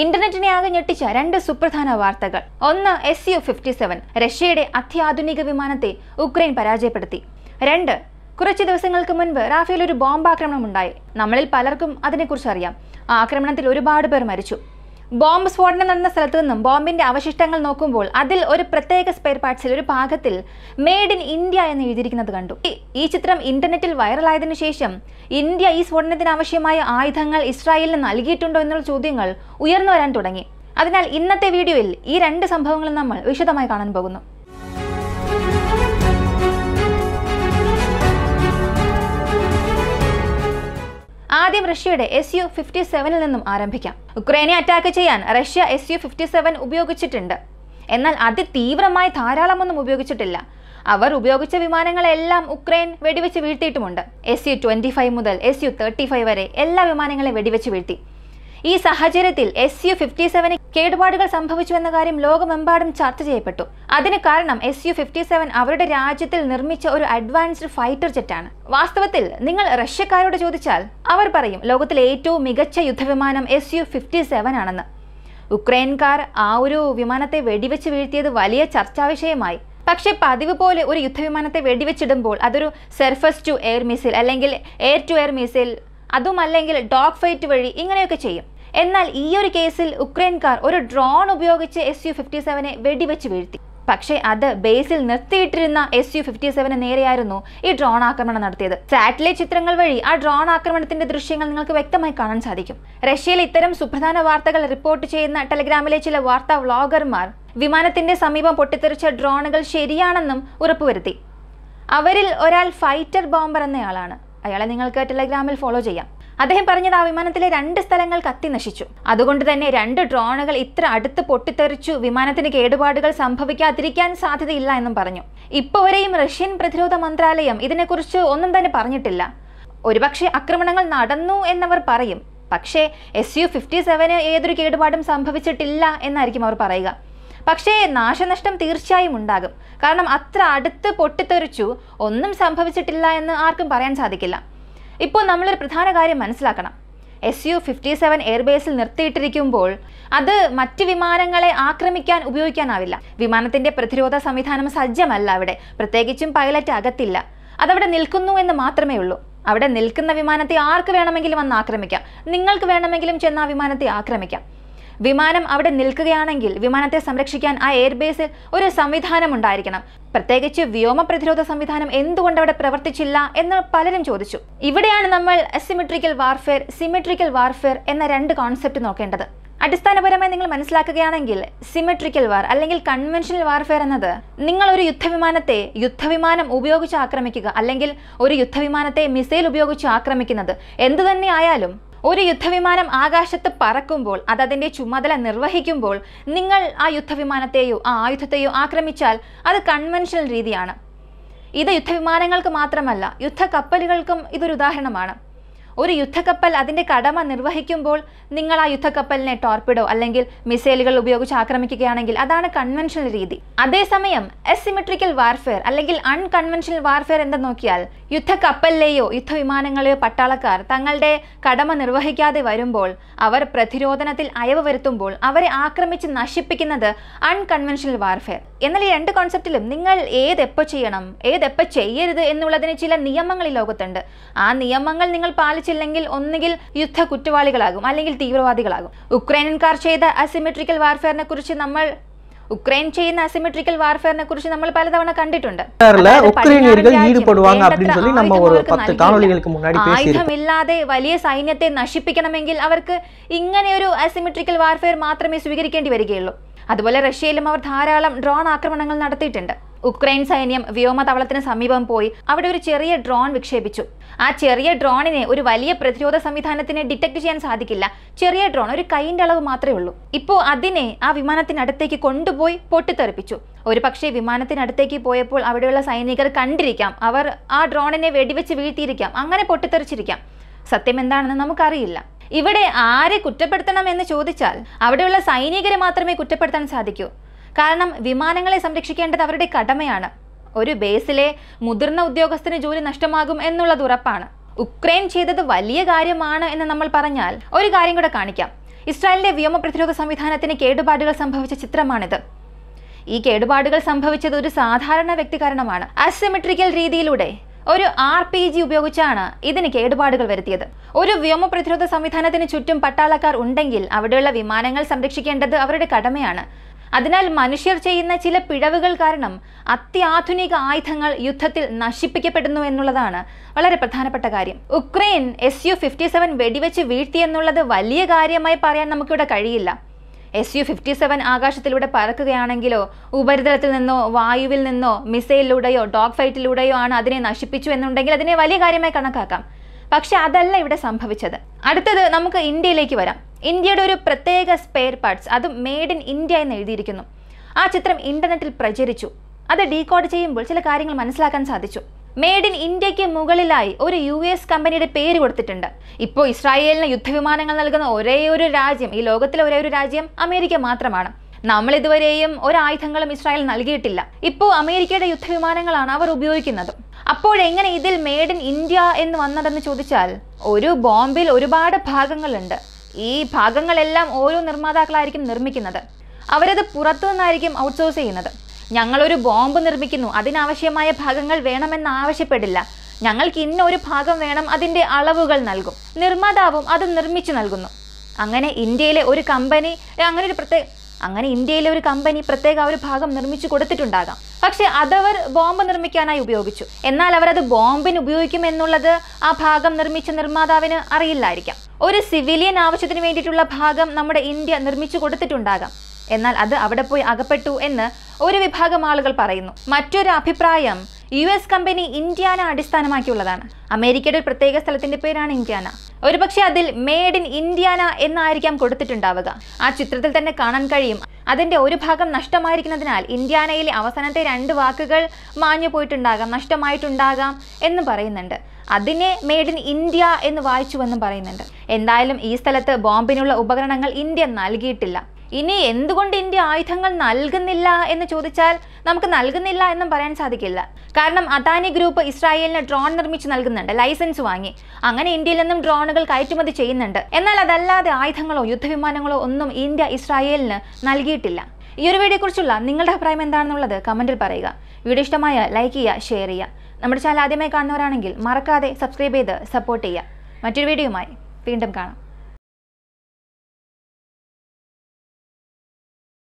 ഇന്റർനെറ്റിനെ ആകെ ഞെട്ടിച്ച രണ്ട് സുപ്രധാന വാർത്തകൾ ഒന്ന് എസ് യു ഫിഫ്റ്റി സെവൻ റഷ്യയുടെ അത്യാധുനിക വിമാനത്തെ ഉക്രൈൻ പരാജയപ്പെടുത്തി രണ്ട് കുറച്ച് ദിവസങ്ങൾക്ക് മുൻപ് റാഫേൽ ഒരു ബോംബാക്രമണം ഉണ്ടായി നമ്മളിൽ പലർക്കും അതിനെക്കുറിച്ച് അറിയാം ആക്രമണത്തിൽ ഒരുപാട് പേർ മരിച്ചു ബോംബ് സ്ഫോടനം നടന്ന സ്ഥലത്തു നിന്നും ബോംബിന്റെ അവശിഷ്ടങ്ങൾ നോക്കുമ്പോൾ അതിൽ ഒരു പ്രത്യേക സ്പെയർ പാർട്സിൽ ഒരു ഭാഗത്തിൽ മെയ്ഡ് ഇൻ ഇന്ത്യ എന്ന് എഴുതിയിരിക്കുന്നത് കണ്ടു ഈ ചിത്രം ഇന്റർനെറ്റിൽ വൈറലായതിനു ശേഷം ഇന്ത്യ ഈ സ്ഫോടനത്തിന് ആവശ്യമായ ആയുധങ്ങൾ ഇസ്രായേലിന് നൽകിയിട്ടുണ്ടോ എന്നുള്ള ചോദ്യങ്ങൾ ഉയർന്നു വരാൻ തുടങ്ങി അതിനാൽ ഇന്നത്തെ വീഡിയോയിൽ ഈ രണ്ട് സംഭവങ്ങളും നമ്മൾ വിശദമായി കാണാൻ പോകുന്നു ആദ്യം റഷ്യയുടെ എസ് യു ഫിഫ്റ്റി സെവനിൽ നിന്നും ആരംഭിക്കാം ഉക്രൈനെ അറ്റാക്ക് ചെയ്യാൻ Russia S U fifty seven ഉപയോഗിച്ചിട്ടുണ്ട് എന്നാൽ അതിതീവ്രമായി ഒന്നും ഉപയോഗിച്ചിട്ടില്ല അവർ ഉപയോഗിച്ച വിമാനങ്ങളെല്ലാം ഉക്രൈൻ വെടിവെച്ച് വീഴ്ത്തിയിട്ടുമുണ്ട് എസ് യു ട്വന്റി ഫൈവ് മുതൽ എസ് യു തേർട്ടി ഫൈവ് വരെ എല്ലാ വിമാനങ്ങളെയും വെടിവെച്ച് വീഴ്ത്തി ഈ സാഹചര്യത്തിൽ എസ് യു ഫിഫ്റ്റി സെവന് കേടുപാടുകൾ സംഭവിച്ചുവെന്ന കാര്യം ലോകമെമ്പാടും ചർച്ച ചെയ്യപ്പെട്ടു അതിന് കാരണം എസ് യു ഫിഫ്റ്റി സെവൻ അവരുടെ രാജ്യത്തിൽ നിർമ്മിച്ച ഒരു അഡ്വാൻസ്ഡ് ഫൈറ്റർ ജെറ്റാണ് വാസ്തവത്തിൽ നിങ്ങൾ റഷ്യക്കാരോട് ചോദിച്ചാൽ അവർ പറയും ലോകത്തിലെ ഏറ്റവും മികച്ച യുദ്ധവിമാനം എസ് യു ഫിഫ്റ്റി സെവൻ ആണെന്ന് ഉക്രൈൻകാർ ആ ഒരു വിമാനത്തെ വെടിവെച്ച് വീഴ്ത്തിയത് വലിയ ചർച്ചാവിഷയമായി പക്ഷേ പതിവ് പോലെ ഒരു യുദ്ധവിമാനത്തെ വെടിവെച്ചിടുമ്പോൾ അതൊരു സർഫസ് ടു എയർ മിസൈൽ അല്ലെങ്കിൽ എയർ ടു എയർ മിസൈൽ അതുമല്ലെങ്കിൽ ഡോഗ് ഫൈറ്റ് വഴി ഇങ്ങനെയൊക്കെ ചെയ്യും എന്നാൽ ഈ ഒരു കേസിൽ ഉക്രൈൻകാർ ഒരു ഡ്രോൺ ഉപയോഗിച്ച് എസ് യു ഫിഫ്റ്റി സെവനെ വെടിവെച്ച് വീഴ്ത്തി പക്ഷേ അത് ബേസിൽ നിർത്തിയിട്ടിരുന്ന എസ് യു ഫിഫ്റ്റി സെവന് നേരെയായിരുന്നു ഈ ഡ്രോൺ ആക്രമണം നടത്തിയത് സാറ്റലൈറ്റ് ചിത്രങ്ങൾ വഴി ആ ഡ്രോൺ ആക്രമണത്തിന്റെ ദൃശ്യങ്ങൾ നിങ്ങൾക്ക് വ്യക്തമായി കാണാൻ സാധിക്കും റഷ്യയിൽ ഇത്തരം സുപ്രധാന വാർത്തകൾ റിപ്പോർട്ട് ചെയ്യുന്ന ടെലിഗ്രാമിലെ ചില വാർത്താ വ്ളോഗർമാർ വിമാനത്തിന്റെ സമീപം പൊട്ടിത്തെറിച്ച ഡ്രോണുകൾ ശരിയാണെന്നും ഉറപ്പുവരുത്തി അവരിൽ ഒരാൾ ഫൈറ്റർ ബോംബർ എന്നയാളാണ് അയാളെ നിങ്ങൾക്ക് ടെലഗ്രാമിൽ ഫോളോ ചെയ്യാം അദ്ദേഹം പറഞ്ഞത് ആ വിമാനത്തിലെ രണ്ട് സ്ഥലങ്ങൾ കത്തി നശിച്ചു അതുകൊണ്ട് തന്നെ രണ്ട് ഡ്രോണുകൾ ഇത്ര അടുത്ത് പൊട്ടിത്തെറിച്ചു വിമാനത്തിന് കേടുപാടുകൾ സംഭവിക്കാതിരിക്കാൻ സാധ്യതയില്ല എന്നും പറഞ്ഞു ഇപ്പൊ വരെയും റഷ്യൻ പ്രതിരോധ മന്ത്രാലയം ഇതിനെക്കുറിച്ച് ഒന്നും തന്നെ പറഞ്ഞിട്ടില്ല ഒരുപക്ഷെ ആക്രമണങ്ങൾ നടന്നു എന്നവർ പറയും പക്ഷേ എസ് യു ഫിഫ്റ്റി സെവന് ഏതൊരു കേടുപാടും സംഭവിച്ചിട്ടില്ല എന്നായിരിക്കും അവർ പറയുക പക്ഷേ നാശനഷ്ടം തീർച്ചയായും ഉണ്ടാകും കാരണം അത്ര അടുത്ത് പൊട്ടിത്തെറിച്ചു ഒന്നും സംഭവിച്ചിട്ടില്ല എന്ന് ആർക്കും പറയാൻ സാധിക്കില്ല ഇപ്പോൾ നമ്മളൊരു പ്രധാന കാര്യം മനസ്സിലാക്കണം എസ് യു ഫിഫ്റ്റി സെവൻ എയർബേസിൽ നിർത്തിയിട്ടിരിക്കുമ്പോൾ അത് മറ്റ് വിമാനങ്ങളെ ആക്രമിക്കാൻ ഉപയോഗിക്കാനാവില്ല വിമാനത്തിന്റെ പ്രതിരോധ സംവിധാനം സജ്ജമല്ല അവിടെ പ്രത്യേകിച്ചും പൈലറ്റ് അകത്തില്ല അതവിടെ നിൽക്കുന്നു എന്ന് മാത്രമേ ഉള്ളൂ അവിടെ നിൽക്കുന്ന വിമാനത്തെ ആർക്ക് വേണമെങ്കിലും വന്ന് ആക്രമിക്കാം നിങ്ങൾക്ക് വേണമെങ്കിലും ചെന്ന് ആ വിമാനത്തെ ആക്രമിക്കാം വിമാനം അവിടെ നിൽക്കുകയാണെങ്കിൽ വിമാനത്തെ സംരക്ഷിക്കാൻ ആ എയർബേസിൽ ഒരു സംവിധാനം ഉണ്ടായിരിക്കണം പ്രത്യേകിച്ച് വ്യോമ പ്രതിരോധ സംവിധാനം എന്തുകൊണ്ട് അവിടെ പ്രവർത്തിച്ചില്ല എന്ന് പലരും ചോദിച്ചു ഇവിടെയാണ് നമ്മൾ അസിമെട്രിക്കൽ വാർഫെയർ സിമെട്രിക്കൽ വാർഫെയർ എന്ന രണ്ട് കോൺസെപ്റ്റ് നോക്കേണ്ടത് അടിസ്ഥാനപരമായി നിങ്ങൾ മനസ്സിലാക്കുകയാണെങ്കിൽ സിമെട്രിക്കൽ വാർ അല്ലെങ്കിൽ കൺവെൻഷണൽ വാർഫെയർ എന്നത് നിങ്ങൾ ഒരു യുദ്ധവിമാനത്തെ യുദ്ധവിമാനം ഉപയോഗിച്ച് ആക്രമിക്കുക അല്ലെങ്കിൽ ഒരു യുദ്ധവിമാനത്തെ മിസൈൽ ഉപയോഗിച്ച് ആക്രമിക്കുന്നത് എന്തു തന്നെ ആയാലും ഒരു യുദ്ധവിമാനം ആകാശത്ത് പറക്കുമ്പോൾ അത് അതിൻ്റെ ചുമതല നിർവഹിക്കുമ്പോൾ നിങ്ങൾ ആ യുദ്ധവിമാനത്തെയോ ആ ആയുധത്തെയോ ആക്രമിച്ചാൽ അത് കൺവെൻഷണൽ രീതിയാണ് ഇത് യുദ്ധവിമാനങ്ങൾക്ക് മാത്രമല്ല കപ്പലുകൾക്കും ഇതൊരു ഉദാഹരണമാണ് ഒരു യുദ്ധക്കപ്പൽ അതിൻ്റെ കടമ നിർവഹിക്കുമ്പോൾ നിങ്ങൾ ആ യുദ്ധക്കപ്പലിനെ ടോർപ്പിഡോ അല്ലെങ്കിൽ മിസൈലുകൾ ഉപയോഗിച്ച് ആക്രമിക്കുകയാണെങ്കിൽ അതാണ് കൺവെൻഷണൽ രീതി അതേസമയം എസിമെട്രിക്കൽ വാർഫെയർ അല്ലെങ്കിൽ അൺകൺവെൻഷണൽ വാർഫെയർ എന്താ നോക്കിയാൽ യുദ്ധക്കപ്പലിലെയോ യുദ്ധവിമാനങ്ങളെയോ പട്ടാളക്കാർ തങ്ങളുടെ കടമ നിർവഹിക്കാതെ വരുമ്പോൾ അവർ പ്രതിരോധനത്തിൽ അയവ് വരുത്തുമ്പോൾ അവരെ ആക്രമിച്ച് നശിപ്പിക്കുന്നത് അൺകൺവെൻഷണൽ വാർഫെയർ എന്നാൽ ഈ രണ്ട് കോൺസെപ്റ്റിലും നിങ്ങൾ ഏതെപ്പോൾ ചെയ്യണം ഏതെപ്പോൾ ചെയ്യരുത് എന്നുള്ളതിന് ചില നിയമങ്ങൾ ഈ ലോകത്തുണ്ട് ആ നിയമങ്ങൾ നിങ്ങൾ പാലിച്ചില്ലെങ്കിൽ ഒന്നുകിൽ യുദ്ധ കുറ്റവാളികളാകും അല്ലെങ്കിൽ തീവ്രവാദികളാകും ഉക്രൈനൻകാർ ചെയ്ത അസിമെട്രിക്കൽ വാർഫെയറിനെ കുറിച്ച് നമ്മൾ ഉക്രൈൻ ചെയ്യുന്ന അസിമെട്രിക്കൽ വാർഫെയറിനെ കുറിച്ച് നമ്മൾ പലതവണ കണ്ടിട്ടുണ്ട് ആയുധമില്ലാതെ വലിയ സൈന്യത്തെ നശിപ്പിക്കണമെങ്കിൽ അവർക്ക് ഇങ്ങനെ ഒരു അസിമെട്രിക്കൽ വാർഫെയർ മാത്രമേ സ്വീകരിക്കേണ്ടി വരികയുള്ളൂ അതുപോലെ റഷ്യയിലും അവർ ധാരാളം ഡ്രോൺ ആക്രമണങ്ങൾ നടത്തിയിട്ടുണ്ട് ഉക്രൈൻ സൈന്യം വ്യോമതവളത്തിന് സമീപം പോയി അവിടെ ഒരു ചെറിയ ഡ്രോൺ വിക്ഷേപിച്ചു ആ ചെറിയ ഡ്രോണിനെ ഒരു വലിയ പ്രതിരോധ സംവിധാനത്തിന് ഡിറ്റക്ട് ചെയ്യാൻ സാധിക്കില്ല ചെറിയ ഡ്രോൺ ഒരു കൈയിന്റെ അളവ് മാത്രമേ ഉള്ളൂ ഇപ്പോൾ അതിനെ ആ വിമാനത്തിനടുത്തേക്ക് കൊണ്ടുപോയി പൊട്ടിത്തെറിപ്പിച്ചു ഒരു പക്ഷേ വിമാനത്തിനടുത്തേക്ക് പോയപ്പോൾ അവിടെയുള്ള സൈനികർ കണ്ടിരിക്കാം അവർ ആ ഡ്രോണിനെ വെടിവെച്ച് വീഴ്ത്തിയിരിക്കാം അങ്ങനെ പൊട്ടിത്തെറിച്ചിരിക്കാം സത്യം എന്താണെന്ന് നമുക്കറിയില്ല ഇവിടെ ആരെ കുറ്റപ്പെടുത്തണം എന്ന് ചോദിച്ചാൽ അവിടെയുള്ള സൈനികരെ മാത്രമേ കുറ്റപ്പെടുത്താൻ സാധിക്കൂ കാരണം വിമാനങ്ങളെ സംരക്ഷിക്കേണ്ടത് അവരുടെ കടമയാണ് ഒരു ബേസിലെ മുതിർന്ന ഉദ്യോഗസ്ഥന് ജോലി നഷ്ടമാകും എന്നുള്ളത് ഉറപ്പാണ് ഉക്രൈൻ ചെയ്തത് വലിയ കാര്യമാണ് എന്ന് നമ്മൾ പറഞ്ഞാൽ ഒരു കാര്യം കൂടെ കാണിക്കാം ഇസ്രായേലിന്റെ വ്യോമ പ്രതിരോധ സംവിധാനത്തിന് കേടുപാടുകൾ സംഭവിച്ച ചിത്രമാണിത് ഈ കേടുപാടുകൾ സംഭവിച്ചത് ഒരു സാധാരണ വ്യക്തി കാരണമാണ് അസിമെട്രിക്കൽ രീതിയിലൂടെ ഒരു ആർ പി ജി ഉപയോഗിച്ചാണ് ഇതിന് കേടുപാടുകൾ വരുത്തിയത് ഒരു വ്യോമ പ്രതിരോധ സംവിധാനത്തിന് ചുറ്റും പട്ടാളക്കാർ ഉണ്ടെങ്കിൽ അവിടെയുള്ള വിമാനങ്ങൾ സംരക്ഷിക്കേണ്ടത് അവരുടെ കടമയാണ് അതിനാൽ മനുഷ്യർ ചെയ്യുന്ന ചില പിഴവുകൾ കാരണം അത്യാധുനിക ആയുധങ്ങൾ യുദ്ധത്തിൽ നശിപ്പിക്കപ്പെടുന്നു എന്നുള്ളതാണ് വളരെ പ്രധാനപ്പെട്ട കാര്യം Ukraine S U fifty seven വെടിവെച്ച് വീഴ്ത്തിയെന്നുള്ളത് വലിയ കാര്യമായി പറയാൻ നമുക്കിവിടെ കഴിയില്ല എസ് യു ഫിഫ്റ്റി സെവൻ ആകാശത്തിലൂടെ പറക്കുകയാണെങ്കിലോ ഉപരിതലത്തിൽ നിന്നോ വായുവിൽ നിന്നോ മിസൈലിലൂടെയോ ഡോഗ് ഫൈറ്റിലൂടെയോ ആണ് അതിനെ നശിപ്പിച്ചു എന്നുണ്ടെങ്കിൽ അതിനെ വലിയ കാര്യമായി കണക്കാക്കാം പക്ഷെ അതല്ല ഇവിടെ സംഭവിച്ചത് അടുത്തത് നമുക്ക് ഇന്ത്യയിലേക്ക് വരാം ഇന്ത്യയുടെ ഒരു പ്രത്യേക സ്പെയർ പാർട്സ് അത് മെയ്ഡ് ഇൻ ഇന്ത്യ എന്ന് എഴുതിയിരിക്കുന്നു ആ ചിത്രം ഇന്റർനെറ്റിൽ പ്രചരിച്ചു അത് ഡീകോഡ് ചെയ്യുമ്പോൾ ചില കാര്യങ്ങൾ മനസ്സിലാക്കാൻ സാധിച്ചു മെയ്ഡ് ഇൻ ഇന്ത്യയ്ക്ക് മുകളിലായി ഒരു യു എസ് കമ്പനിയുടെ പേര് കൊടുത്തിട്ടുണ്ട് ഇപ്പോൾ ഇസ്രായേലിന് യുദ്ധവിമാനങ്ങൾ നൽകുന്ന ഒരേ ഒരു രാജ്യം ഈ ലോകത്തിലെ ഒരേ ഒരു രാജ്യം അമേരിക്ക മാത്രമാണ് നമ്മൾ ഇതുവരെയും ഒരായുധങ്ങളും ഇസ്രായേൽ നൽകിയിട്ടില്ല ഇപ്പോൾ അമേരിക്കയുടെ യുദ്ധവിമാനങ്ങളാണ് അവർ ഉപയോഗിക്കുന്നത് അപ്പോഴെങ്ങനെ ഇതിൽ മെയ്ഡ് ഇൻ ഇന്ത്യ എന്ന് വന്നതെന്ന് ചോദിച്ചാൽ ഒരു ബോംബിൽ ഒരുപാട് ഭാഗങ്ങളുണ്ട് ഈ ഭാഗങ്ങളെല്ലാം ഓരോ നിർമ്മാതാക്കളായിരിക്കും നിർമ്മിക്കുന്നത് അവരത് പുറത്തു നിന്നായിരിക്കും ഔട്ട്സോഴ്സ് ചെയ്യുന്നത് ഞങ്ങളൊരു ബോംബ് നിർമ്മിക്കുന്നു അതിനാവശ്യമായ ഭാഗങ്ങൾ വേണമെന്ന് ആവശ്യപ്പെടില്ല ഞങ്ങൾക്ക് ഇന്ന ഒരു ഭാഗം വേണം അതിൻ്റെ അളവുകൾ നൽകും നിർമ്മാതാവും അത് നിർമ്മിച്ചു നൽകുന്നു അങ്ങനെ ഇന്ത്യയിലെ ഒരു കമ്പനി അങ്ങനെ ഒരു പ്രത്യേക അങ്ങനെ ഇന്ത്യയിലെ ഒരു കമ്പനി പ്രത്യേക ഒരു ഭാഗം നിർമ്മിച്ചു കൊടുത്തിട്ടുണ്ടാകാം പക്ഷെ അതവർ ബോംബ് നിർമ്മിക്കാനായി ഉപയോഗിച്ചു എന്നാൽ അവർ അത് ബോംബിന് ഉപയോഗിക്കുമെന്നുള്ളത് ആ ഭാഗം നിർമ്മിച്ച നിർമ്മാതാവിന് അറിയില്ലായിരിക്കാം ഒരു സിവിലിയൻ ആവശ്യത്തിന് വേണ്ടിയിട്ടുള്ള ഭാഗം നമ്മുടെ ഇന്ത്യ നിർമ്മിച്ചു കൊടുത്തിട്ടുണ്ടാകാം എന്നാൽ അത് അവിടെ പോയി അകപ്പെട്ടു എന്ന് ഒരു വിഭാഗം ആളുകൾ പറയുന്നു മറ്റൊരു അഭിപ്രായം യു എസ് കമ്പനി ഇന്ത്യാന അടിസ്ഥാനമാക്കിയുള്ളതാണ് അമേരിക്കയുടെ ഒരു പ്രത്യേക സ്ഥലത്തിന്റെ പേരാണ് ഇന്ത്യാന ഒരുപക്ഷെ അതിൽ മേഡ് ഇൻ ഇന്ത്യാന എന്നായിരിക്കാം കൊടുത്തിട്ടുണ്ടാവുക ആ ചിത്രത്തിൽ തന്നെ കാണാൻ കഴിയും അതിന്റെ ഒരു ഭാഗം നഷ്ടമായിരിക്കുന്നതിനാൽ ഇന്ത്യാനയിലെ അവസാനത്തെ രണ്ട് വാക്കുകൾ മാഞ്ഞു പോയിട്ടുണ്ടാകാം നഷ്ടമായിട്ടുണ്ടാകാം എന്ന് പറയുന്നുണ്ട് അതിനെ മേഡ് ഇൻ ഇന്ത്യ എന്ന് വായിച്ചുവെന്നും പറയുന്നുണ്ട് എന്തായാലും ഈ സ്ഥലത്ത് ബോംബിനുള്ള ഉപകരണങ്ങൾ ഇന്ത്യ നൽകിയിട്ടില്ല ഇനി എന്തുകൊണ്ട് ഇന്ത്യ ആയുധങ്ങൾ നൽകുന്നില്ല എന്ന് ചോദിച്ചാൽ നമുക്ക് നൽകുന്നില്ല എന്നും പറയാൻ സാധിക്കില്ല കാരണം അദാനി ഗ്രൂപ്പ് ഇസ്രായേലിന് ഡ്രോൺ നിർമ്മിച്ച് നൽകുന്നുണ്ട് ലൈസൻസ് വാങ്ങി അങ്ങനെ ഇന്ത്യയിൽ നിന്നും ഡ്രോണുകൾ കയറ്റുമതി ചെയ്യുന്നുണ്ട് എന്നാൽ അതല്ലാതെ ആയുധങ്ങളോ യുദ്ധവിമാനങ്ങളോ ഒന്നും ഇന്ത്യ ഇസ്രായേലിന് നൽകിയിട്ടില്ല ഈ ഒരു വീഡിയോയെക്കുറിച്ചുള്ള നിങ്ങളുടെ അഭിപ്രായം എന്താണെന്നുള്ളത് കമൻറ്റിൽ പറയുക വീഡിയോ ഇഷ്ടമായ ലൈക്ക് ചെയ്യുക ഷെയർ ചെയ്യുക നമ്മുടെ ചാനൽ ആദ്യമായി കാണുന്നവരാണെങ്കിൽ മറക്കാതെ സബ്സ്ക്രൈബ് ചെയ്ത് സപ്പോർട്ട് ചെയ്യുക മറ്റൊരു വീഡിയോയുമായി വീണ്ടും കാണാം